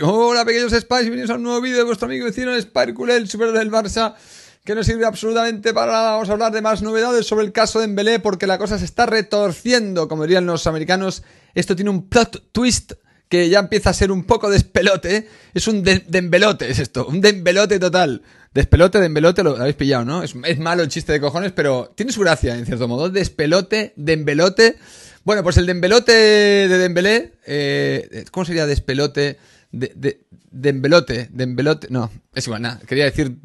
Hola pequeños Spice, bienvenidos a un nuevo vídeo de vuestro amigo y vecino el super del Barça, que nos sirve absolutamente para hablar de más novedades sobre el caso de Embelé, porque la cosa se está retorciendo, como dirían los americanos. Esto tiene un plot twist que ya empieza a ser un poco despelote. Es un dembelote, es esto, un dembelote total. Despelote, dembelote, lo habéis pillado, ¿no? Es, malo el chiste de cojones, pero tiene su gracia, en cierto modo. Despelote, dembelote. Bueno, pues el dembelote de Dembélé, eh, ¿cómo sería despelote? de, de, Dembelote, no, es igual, nada, quería decir,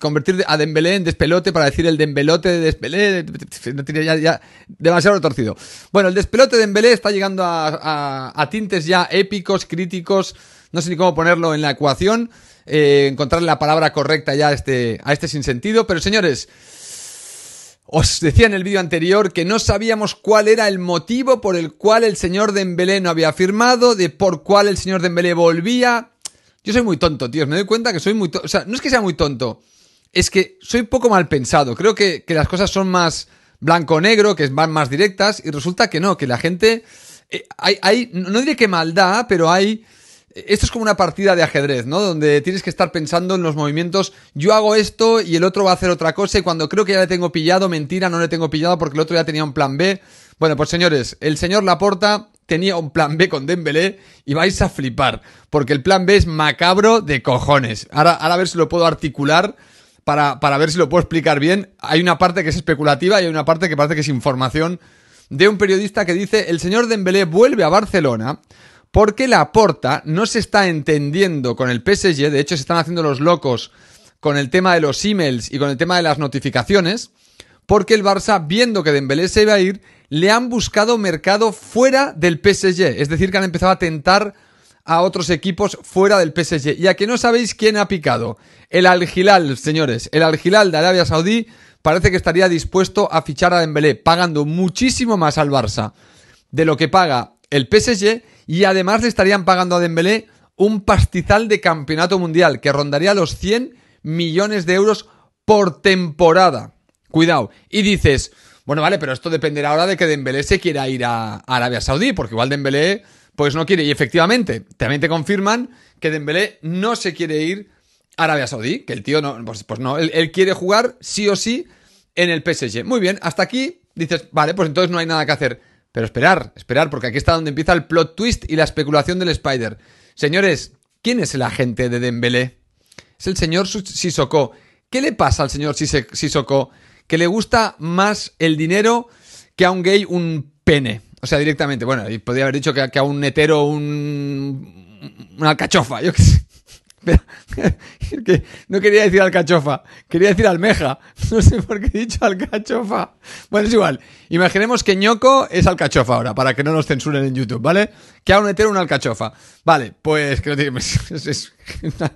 convertir a Dembelé en despelote para decir el Dembelote de Despelé, ya, demasiado torcido. Bueno, el despelote de Dembelé está llegando a, a, tintes ya épicos, críticos, no sé ni cómo ponerlo en la ecuación, eh, encontrar la palabra correcta ya este, a este sinsentido, pero señores... Os decía en el vídeo anterior que no sabíamos cuál era el motivo por el cual el señor Dembélé no había firmado, de por cuál el señor Dembélé volvía. Yo soy muy tonto, tíos, me doy cuenta que soy muy tonto. O sea, no es que sea muy tonto, es que soy poco mal pensado. Creo que, las cosas son más blanco-negro, que van más directas, y resulta que no, que la gente... Eh, hay, hay, no diré que maldad, pero hay esto es como una partida de ajedrez, ¿no? Donde tienes que estar pensando en los movimientos. Yo hago esto y el otro va a hacer otra cosa y cuando creo que ya le tengo pillado, mentira, no le tengo pillado porque el otro ya tenía un plan B. Bueno, pues señores, el señor Laporta tenía un plan B con Dembélé y vais a flipar, porque el plan B es macabro de cojones. Ahora, ahora a ver si lo puedo articular para, para ver si lo puedo explicar bien. Hay una parte que es especulativa y hay una parte que parece que es información de un periodista que dice, el señor Dembélé vuelve a Barcelona porque la porta no se está entendiendo con el PSG, de hecho se están haciendo los locos con el tema de los emails y con el tema de las notificaciones, porque el Barça, viendo que Dembélé se iba a ir, le han buscado mercado fuera del PSG, es decir, que han empezado a tentar a otros equipos fuera del PSG. Y a que no sabéis quién ha picado. El Al señores, el Al de Arabia Saudí parece que estaría dispuesto a fichar a Dembélé pagando muchísimo más al Barça de lo que paga el PSG y además le estarían pagando a Dembélé un pastizal de campeonato mundial que rondaría los 100 millones de euros por temporada. Cuidado. Y dices, bueno, vale, pero esto dependerá ahora de que Dembélé se quiera ir a Arabia Saudí, porque igual Dembélé pues no quiere. Y efectivamente, también te confirman que Dembélé no se quiere ir a Arabia Saudí, que el tío no, pues, pues no, él quiere jugar sí o sí en el PSG. Muy bien, hasta aquí dices, vale, pues entonces no hay nada que hacer. Pero esperar, esperar, porque aquí está donde empieza el plot twist y la especulación del Spider. Señores, ¿quién es el agente de Dembélé? Es el señor Sissoko. ¿Qué le pasa al señor Sissoko? Que le gusta más el dinero que a un gay un pene. O sea, directamente. Bueno, y podría haber dicho que, que a un hetero un, una cachofa, yo qué sé. no quería decir alcachofa, quería decir almeja. No sé por qué he dicho alcachofa. Bueno, es igual. Imaginemos que ñoco es alcachofa ahora, para que no nos censuren en YouTube, ¿vale? Que a un una alcachofa. Vale, pues que no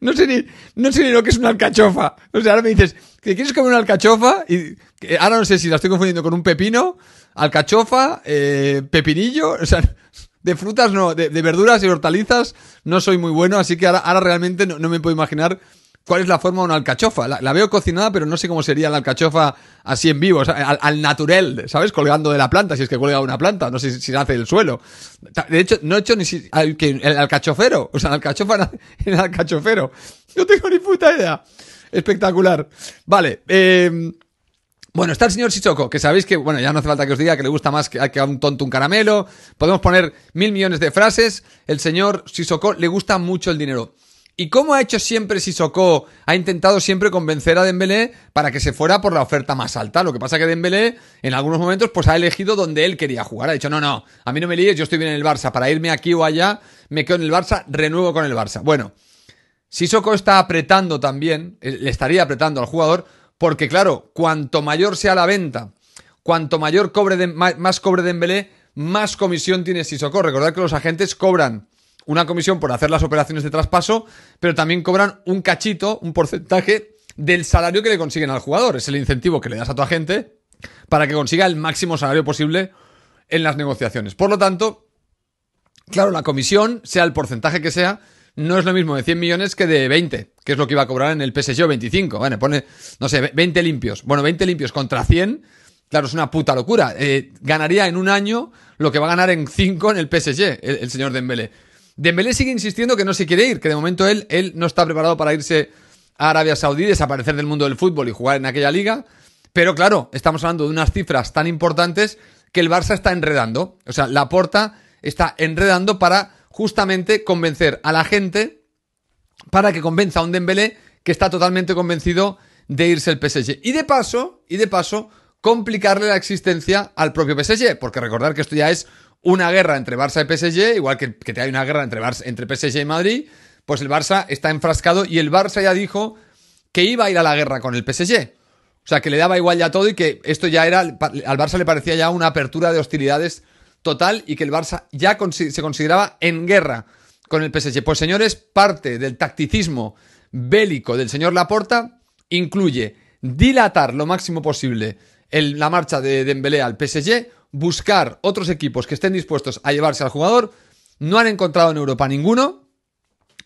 no, sé, ni, no sé ni lo que es una alcachofa. O sea, ahora me dices, ¿que quieres comer una alcachofa? Y ahora no sé si la estoy confundiendo con un pepino, alcachofa, eh, pepinillo, o sea de frutas no, de, verduras y hortalizas no soy muy bueno, así que ahora, ahora realmente no, no, me puedo imaginar cuál es la forma de una alcachofa. La, la, veo cocinada, pero no sé cómo sería la alcachofa así en vivo, o sea, al, al, natural, ¿sabes? Colgando de la planta, si es que cuelga una planta, no sé si, si hace del suelo. De hecho, no he hecho ni si, al, el alcachofero, o sea, la alcachofa en el alcachofero. No tengo ni puta idea. Espectacular. Vale, eh... Bueno, está el señor Sissoko, que sabéis que, bueno, ya no hace falta que os diga que le gusta más que, a un tonto un caramelo. Podemos poner mil millones de frases. El señor Sissoko le gusta mucho el dinero. ¿Y cómo ha hecho siempre Sissoko? Ha intentado siempre convencer a Dembélé para que se fuera por la oferta más alta. Lo que pasa es que Dembélé, en algunos momentos, pues ha elegido donde él quería jugar. Ha dicho, no, no, a mí no me líes, yo estoy bien en el Barça. Para irme aquí o allá, me quedo en el Barça, renuevo con el Barça. Bueno, Sissoko está apretando también, eh, le estaría apretando al jugador porque claro, cuanto mayor sea la venta, cuanto mayor cobre de, más cobre más comisión tiene socorro. Recordad que los agentes cobran una comisión por hacer las operaciones de traspaso, pero también cobran un cachito, un porcentaje del salario que le consiguen al jugador. Es el incentivo que le das a tu agente para que consiga el máximo salario posible en las negociaciones. Por lo tanto, claro, la comisión, sea el porcentaje que sea, no es lo mismo de 100 millones que de 20, que es lo que iba a cobrar en el PSG 25. Bueno, pone, no sé, 20 limpios. Bueno, 20 limpios contra 100, claro, es una puta locura. Eh, ganaría en un año lo que va a ganar en 5 en el PSG, el, señor Dembélé. Dembélé sigue insistiendo que no se quiere ir, que de momento él, él no está preparado para irse a Arabia Saudí, desaparecer del mundo del fútbol y jugar en aquella liga. Pero claro, estamos hablando de unas cifras tan importantes que el Barça está enredando. O sea, la porta está enredando para justamente convencer a la gente para que convenza a un Dembélé que está totalmente convencido de irse el PSG. Y de paso, y de paso, complicarle la existencia al propio PSG, porque recordar que esto ya es una guerra entre Barça y PSG, igual que, que hay una guerra entre, Barça, entre PSG y Madrid, pues el Barça está enfrascado y el Barça ya dijo que iba a ir a la guerra con el PSG. O sea, que le daba igual ya todo y que esto ya era, al Barça le parecía ya una apertura de hostilidades total y que el Barça ya se consideraba en guerra con el PSG. Pues señores, parte del tacticismo bélico del señor Laporta incluye dilatar lo máximo posible la marcha de Dembélé al PSG, buscar otros equipos que estén dispuestos a llevarse al jugador. No han encontrado en Europa ninguno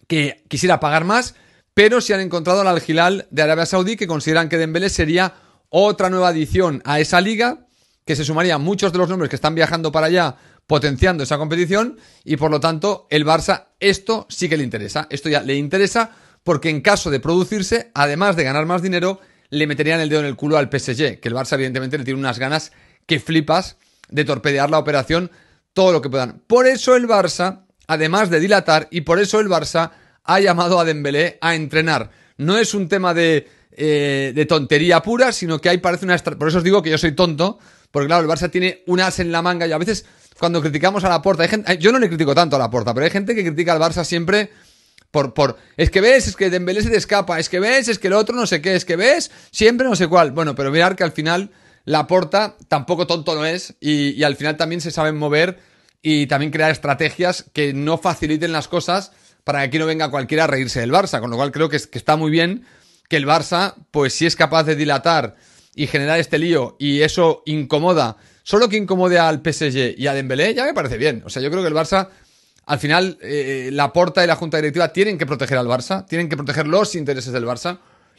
que quisiera pagar más, pero sí han encontrado al Al Hilal de Arabia Saudí que consideran que Dembélé sería otra nueva adición a esa liga que se sumarían muchos de los nombres que están viajando para allá potenciando esa competición y por lo tanto el Barça esto sí que le interesa, esto ya le interesa porque en caso de producirse, además de ganar más dinero, le meterían el dedo en el culo al PSG, que el Barça evidentemente le tiene unas ganas que flipas de torpedear la operación todo lo que puedan. Por eso el Barça, además de dilatar, y por eso el Barça ha llamado a Dembélé a entrenar. No es un tema de, eh, tontería pura, sino que hay parece una... Por eso os digo que yo soy tonto, porque claro, el Barça tiene un as en la manga y a veces cuando criticamos a la porta, hay gente, yo no le critico tanto a la porta, pero hay gente que critica al Barça siempre por, por, es que ves, es que Dembélé se te escapa, es que ves, es que el otro no sé qué, es que ves, siempre no sé cuál. Bueno, pero mirar que al final la porta tampoco tonto no es y, al final también se saben mover y también crear estrategias que no faciliten las cosas para que aquí no venga cualquiera a reírse del Barça, con lo cual creo que, es, que está muy bien que el Barça, pues si es capaz de dilatar y generar este lío y eso incomoda, solo que incomode al PSG y a Dembélé, ya me parece bien. O sea, yo creo que el Barça al final eh, la Porta y la Junta Directiva tienen que proteger al Barça, tienen que proteger los intereses del Barça.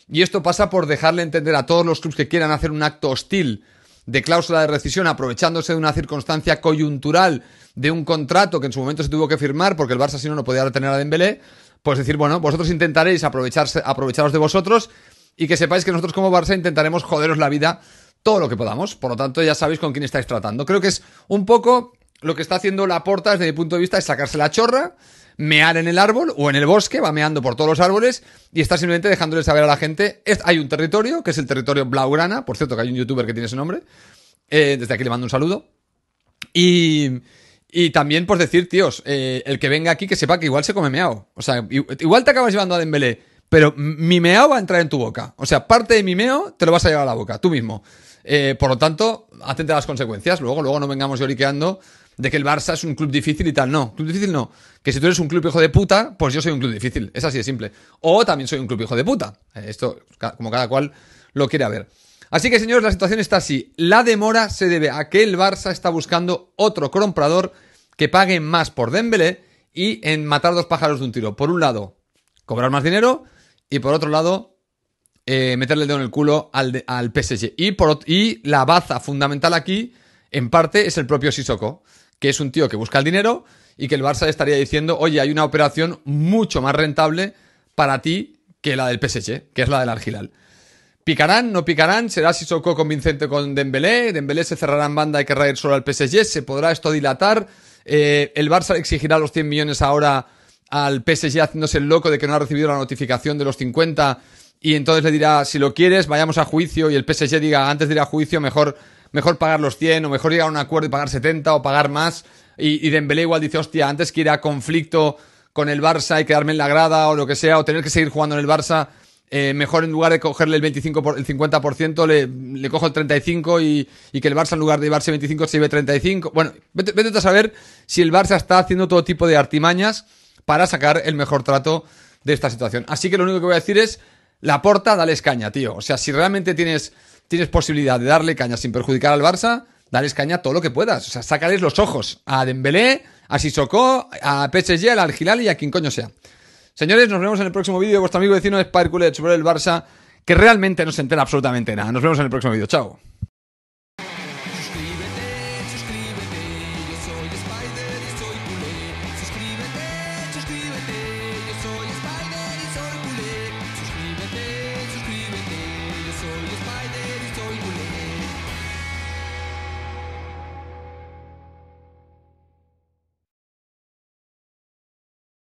Y esto pasa por dejarle entender a todos los clubes que quieran hacer un acto hostil de cláusula de rescisión, aprovechándose de una circunstancia coyuntural de un contrato que en su momento se tuvo que firmar porque el Barça si no no podía retener a Dembélé, pues decir, bueno, vosotros intentaréis aprovecharse, aprovecharos de vosotros y que sepáis que nosotros como Barça intentaremos joderos la vida todo lo que podamos. Por lo tanto, ya sabéis con quién estáis tratando. Creo que es un poco lo que está haciendo la porta desde mi punto de vista es sacarse la chorra, mear en el árbol o en el bosque, va meando por todos los árboles y está simplemente dejándole saber a la gente, hay un territorio, que es el territorio Blaugrana, por cierto que hay un youtuber que tiene ese nombre, eh, desde aquí le mando un saludo. Y, también pues decir, tíos, eh, el que venga aquí que sepa que igual se come meao. O sea, igual te acabas llevando a Dembélé pero mi va a entrar en tu boca. O sea, parte de mimeo te lo vas a llevar a la boca, tú mismo. Eh, por lo tanto, atente a las consecuencias. Luego, luego no vengamos lloriqueando de que el Barça es un club difícil y tal. No, club difícil no. Que si tú eres un club hijo de puta, pues yo soy un club difícil. Es así de simple. O también soy un club hijo de puta. Eh, esto, como cada cual lo quiere ver. Así que, señores, la situación está así. La demora se debe a que el Barça está buscando otro comprador que pague más por Dembélé y en matar dos pájaros de un tiro. Por un lado, cobrar más dinero y por otro lado, eh, meterle el dedo en el culo al, al PSG. Y, por, y la baza fundamental aquí, en parte, es el propio Sissoko, que es un tío que busca el dinero y que el Barça estaría diciendo, oye, hay una operación mucho más rentable para ti que la del PSG, que es la del Argilal. ¿Picarán? ¿No picarán? ¿Será Sissoko convincente con Dembélé? ¿Dembélé se cerrará en banda y querrá ir solo al PSG? ¿Se podrá esto dilatar? Eh, ¿El Barça exigirá los 100 millones ahora al PSG haciéndose el loco de que no ha recibido la notificación de los 50 y entonces le dirá, si lo quieres, vayamos a juicio y el PSG diga, antes de ir a juicio, mejor, mejor pagar los 100 o mejor llegar a un acuerdo y pagar 70 o pagar más. Y, y Dembélé igual dice, hostia, antes que ir a conflicto con el Barça y quedarme en la grada o lo que sea, o tener que seguir jugando en el Barça, eh, mejor en lugar de cogerle el 25 por, el 50%, le, cojo el 35 y, que el Barça en lugar de llevarse 25 se lleve 35. Bueno, vete a saber si el Barça está haciendo todo tipo de artimañas para sacar el mejor trato de esta situación. Así que lo único que voy a decir es, la porta, dales caña, tío. O sea, si realmente tienes, posibilidad de darle caña sin perjudicar al Barça, dales caña todo lo que puedas. O sea, sácales los ojos a Dembélé, a Sissoko, a PSG, al Algilal y a quien coño sea. Señores, nos vemos en el próximo vídeo. Vuestro amigo vecino es sobre el Barça, que realmente no se entera absolutamente nada. Nos vemos en el próximo vídeo. Chao.